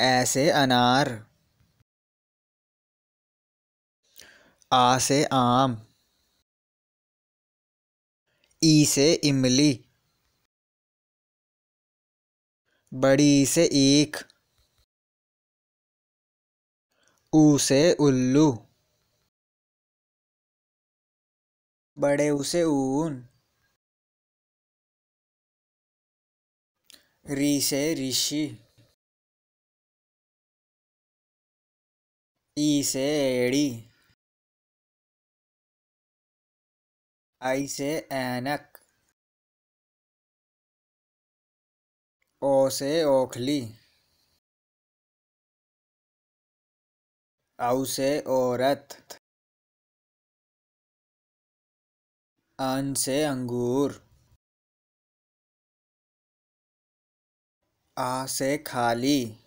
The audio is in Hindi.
ऐसे अनार आ से आम ई से इमली बड़ी से ईख ऊ से उल्लू बड़े उसे ऊन री से ऋषि ई से एड़ी आई से ऐनक ओ से ओखली औ से औरत अन से अंगूर आ से खाली